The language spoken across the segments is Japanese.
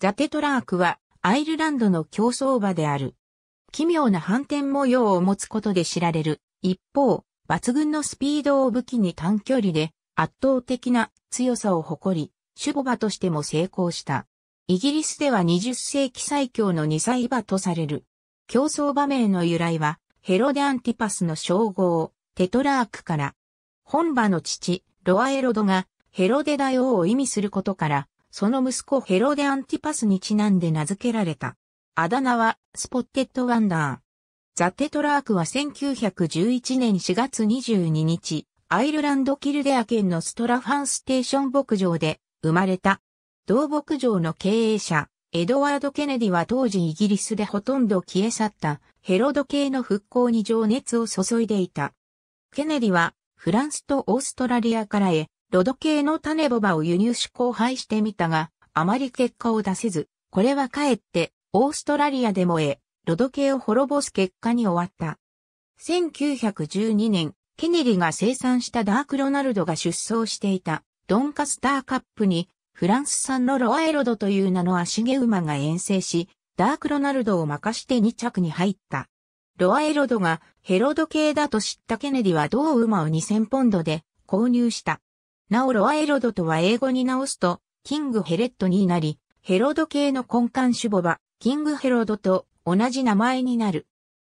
ザテトラークはアイルランドの競争馬である。奇妙な反転模様を持つことで知られる。一方、抜群のスピードを武器に短距離で圧倒的な強さを誇り、守護馬としても成功した。イギリスでは20世紀最強の2歳馬とされる。競争馬名の由来は、ヘロデ・アンティパスの称号、テトラークから。本馬の父、ロアエロドが、ヘロデ大王を意味することから、その息子ヘロデ・アンティパスにちなんで名付けられた。あだ名は、スポッテッド・ワンダー。ザ・テトラークは1911年4月22日、アイルランド・キルデア県のストラファンステーション牧場で生まれた。同牧場の経営者、エドワード・ケネディは当時イギリスでほとんど消え去ったヘロド系の復興に情熱を注いでいた。ケネディはフランスとオーストラリアからへロド系の種ボバを輸入し交配してみたが、あまり結果を出せず、これはかえって、オーストラリアでもえ、ロド系を滅ぼす結果に終わった。1912年、ケネリが生産したダークロナルドが出走していた、ドンカスターカップに、フランス産のロアエロドという名の足毛馬が遠征し、ダークロナルドを任して2着に入った。ロアエロドがヘロド系だと知ったケネディは同馬を2000ポンドで購入した。なおロアエロドとは英語に直すと、キングヘレットになり、ヘロド系の根幹主母は、キングヘロドと同じ名前になる。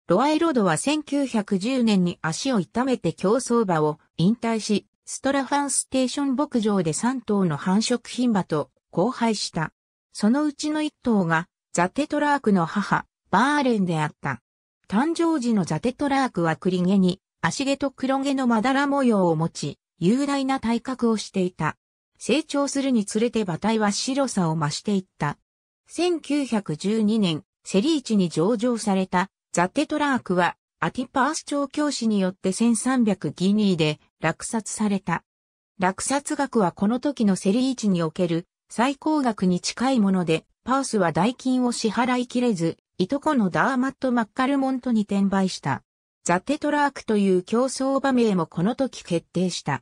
ロアエロドは1910年に足を痛めて競争馬を引退し、ストラファンステーション牧場で3頭の繁殖品馬と交配した。そのうちの1頭がザテトラークの母、バーレンであった。誕生時のザテトラークは栗毛に足毛と黒毛のまだら模様を持ち、雄大な体格をしていた。成長するにつれて馬体は白さを増していった。1912年、セリーチに上場されたザ・テトラークはアティパース調教師によって1300ギニーで落札された。落札額はこの時のセリーチにおける最高額に近いもので、パースは代金を支払いきれず、いとこのダーマット・マッカルモントに転売した。ザ・テトラークという競争場名もこの時決定した。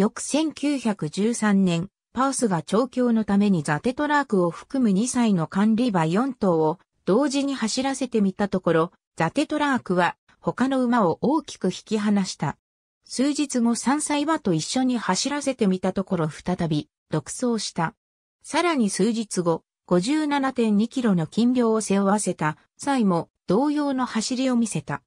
翌1913年、パースが調教のためにザテトラークを含む2歳の管理馬4頭を同時に走らせてみたところ、ザテトラークは他の馬を大きく引き離した。数日後3歳馬と一緒に走らせてみたところ再び独走した。さらに数日後、57.2キロの金量を背負わせた際も同様の走りを見せた。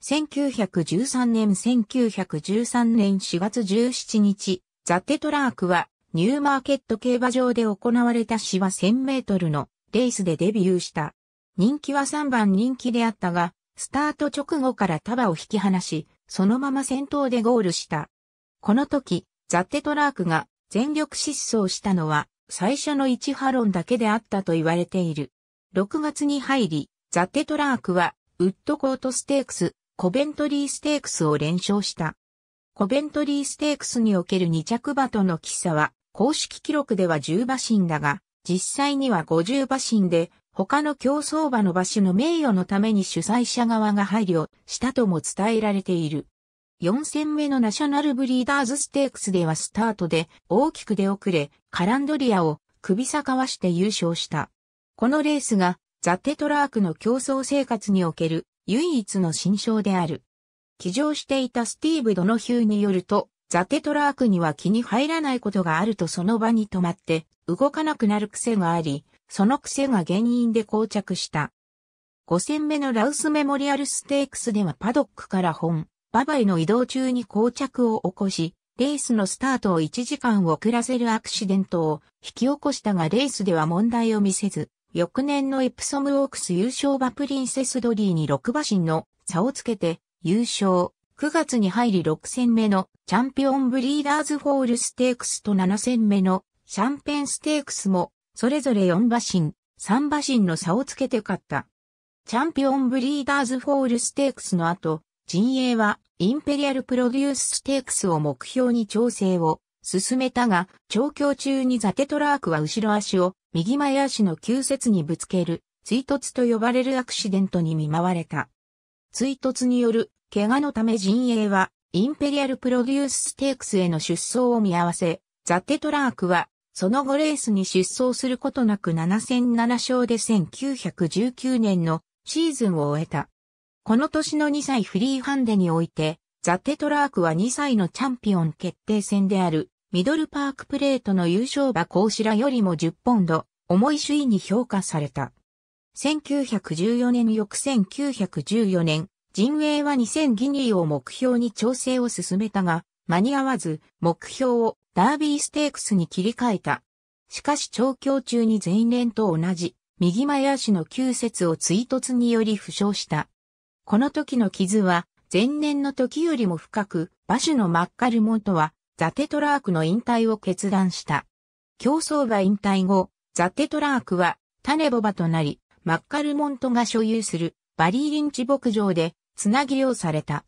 1913年1913年4月17日、ザ・テトラークはニューマーケット競馬場で行われた芝1000メートルのレースでデビューした。人気は3番人気であったが、スタート直後から束を引き離し、そのまま先頭でゴールした。この時、ザ・テトラークが全力疾走したのは最初の1ハロンだけであったと言われている。6月に入り、ザ・テトラークはウッドコートステークス、コベントリーステークスを連勝した。コベントリーステークスにおける2着馬との喫茶は、公式記録では10馬身だが、実際には50馬身で、他の競争馬の馬種の名誉のために主催者側が配慮したとも伝えられている。4戦目のナショナルブリーダーズステークスではスタートで大きく出遅れ、カランドリアを首逆わして優勝した。このレースがザ・テトラークの競争生活における唯一の新章である。騎乗していたスティーブ・ドノヒューによると、ザ・テトラークには気に入らないことがあるとその場に止まって動かなくなる癖があり、その癖が原因で膠着した。5戦目のラウスメモリアルステークスではパドックから本、ババイの移動中に膠着を起こし、レースのスタートを1時間遅らせるアクシデントを引き起こしたがレースでは問題を見せず、翌年のエプソムオークス優勝馬プリンセスドリーに6馬身の差をつけて優勝。9月に入り6戦目のチャンピオンブリーダーズホールステークスと7戦目のシャンペンステークスもそれぞれ4馬身、3馬身の差をつけて勝った。チャンピオンブリーダーズホールステークスの後、陣営はインペリアルプロデュースステークスを目標に調整を進めたが、調教中にザテトラークは後ろ足を右前足の急接にぶつける、追突と呼ばれるアクシデントに見舞われた。追突による、怪我のため陣営は、インペリアルプロデュースステークスへの出走を見合わせ、ザ・テトラークは、その後レースに出走することなく7戦7勝で1919年のシーズンを終えた。この年の2歳フリーハンデにおいて、ザ・テトラークは2歳のチャンピオン決定戦であるミドルパークプレートの優勝馬コウシラよりも10ポンド、重い首位に評価された。1914年翌1914年、陣営は2000ギニーを目標に調整を進めたが、間に合わず、目標をダービーステークスに切り替えた。しかし調教中に前年と同じ、右前足の急節を追突により負傷した。この時の傷は、前年の時よりも深く、馬種のマッカルモンとはザテトラークの引退を決断した。競争馬引退後、ザテトラークはタネボバとなり、マッカルモントが所有するバリーリンチ牧場でつなぎ漁された。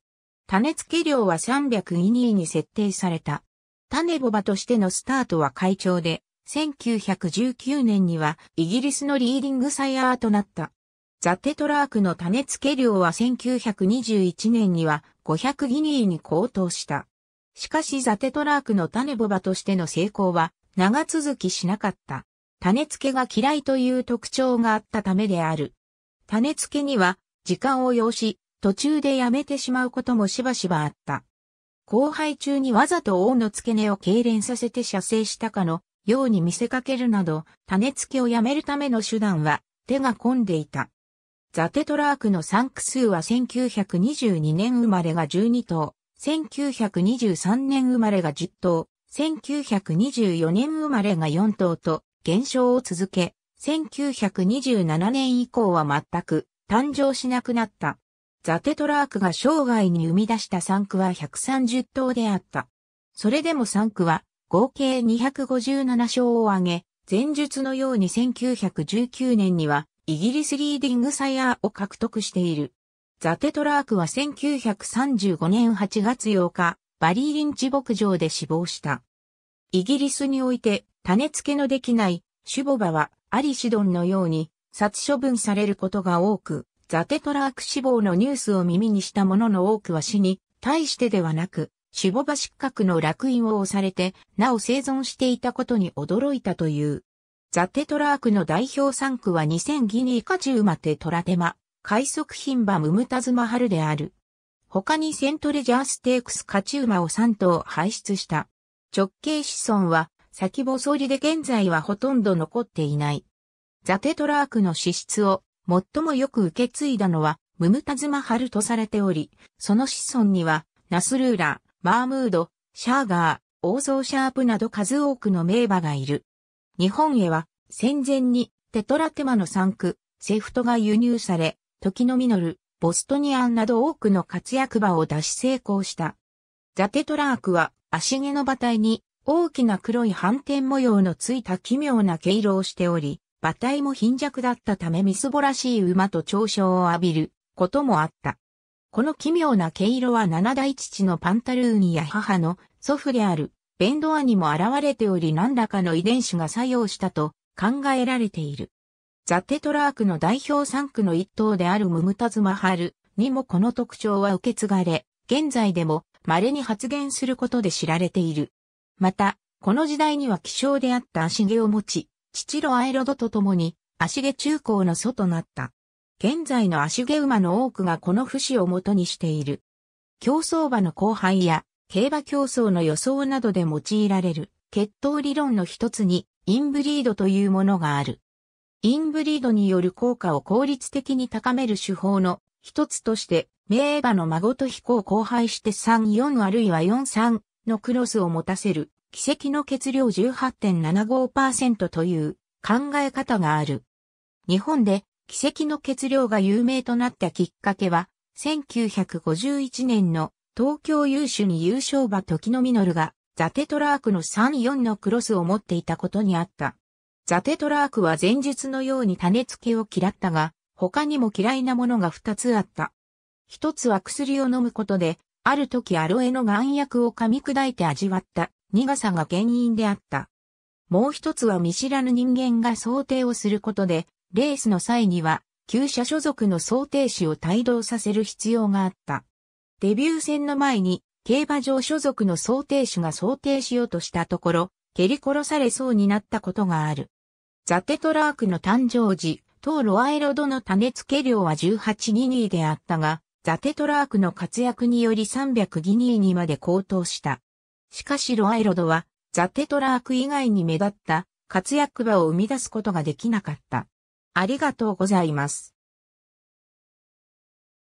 種付け量は300イニーに設定された。タネボバとしてのスタートは会長で、1919年にはイギリスのリーディングサイヤーとなった。ザ・テトラークの種付け量は1921年には500ギニーに高騰した。しかしザテトラークの種ボバとしての成功は長続きしなかった。種付けが嫌いという特徴があったためである。種付けには時間を要し、途中でやめてしまうこともしばしばあった。後輩中にわざと王の付け根を痙攣させて射精したかのように見せかけるなど、種付けをやめるための手段は手が込んでいた。ザテトラークのサンク数は1922年生まれが12頭、1923年生まれが10頭、1924年生まれが4頭と減少を続け、1927年以降は全く誕生しなくなった。ザテトラークが生涯に生み出した産区は130頭であった。それでも産区は合計257勝を挙げ、前述のように1919年にはイギリスリーディングサイヤーを獲得している。ザテトラークは1935年8月8日、バリーリンチ牧場で死亡した。イギリスにおいて種付けのできないシュボバはアリシドンのように殺処分されることが多く、ザテトラーク死亡のニュースを耳にした者の多くは死に、対してではなく、シュボバ失格の落印を押されて、なお生存していたことに驚いたという。ザテトラークの代表3区は2000ギニーカーマテトラテマ、快速品馬ムムタズマハルである。他にセントレジャーステークス勝ち馬を3頭排出した。直系子孫は先細りで現在はほとんど残っていない。ザテトラークの資質を最もよく受け継いだのはムムタズマハルとされており、その子孫にはナスルーラ、マームード、シャーガー、王像シャープなど数多くの名馬がいる。日本へは戦前にテトラテマの産区、セフトが輸入され、時のル、ボストニアンなど多くの活躍馬を出し成功した。ザテトラークは足毛の馬体に大きな黒い反転模様のついた奇妙な毛色をしており、馬体も貧弱だったためみすぼらしい馬と嘲笑を浴びることもあった。この奇妙な毛色は七代父のパンタルーニや母の祖父であるベンドアにも現れており何らかの遺伝子が作用したと考えられている。ザ・テトラークの代表3区の一党であるムムタズ・マハルにもこの特徴は受け継がれ、現在でも稀に発言することで知られている。また、この時代には希少であった足毛を持ち、父ロアエロドと共に足毛中高の祖となった。現在の足毛馬の多くがこの不死を元にしている。競走馬の後輩や競馬競争の予想などで用いられる血統理論の一つにインブリードというものがある。インブリードによる効果を効率的に高める手法の一つとして、名馬の孫と飛行を交配して3-4あるいは4-3のクロスを持たせる、奇跡の血量18.75%という考え方がある。日本で奇跡の血量が有名となったきっかけは、1951年の東京優秀に優勝馬時のルがザテトラークの3-4のクロスを持っていたことにあった。ザテトラークは前述のように種付けを嫌ったが、他にも嫌いなものが2つあった。1つは薬を飲むことで、ある時アロエの眼薬を噛み砕いて味わった苦さが原因であった。もう1つは見知らぬ人間が想定をすることで、レースの際には、旧車所属の想定士を帯同させる必要があった。デビュー戦の前に、競馬場所属の想定士が想定しようとしたところ、蹴り殺されそうになったことがある。ザテトラークの誕生時、当ロアエロドの種付け量は18ギニーであったが、ザテトラークの活躍により300ギニーにまで高騰した。しかしロアエロドは、ザテトラーク以外に目立った活躍場を生み出すことができなかった。ありがとうございます。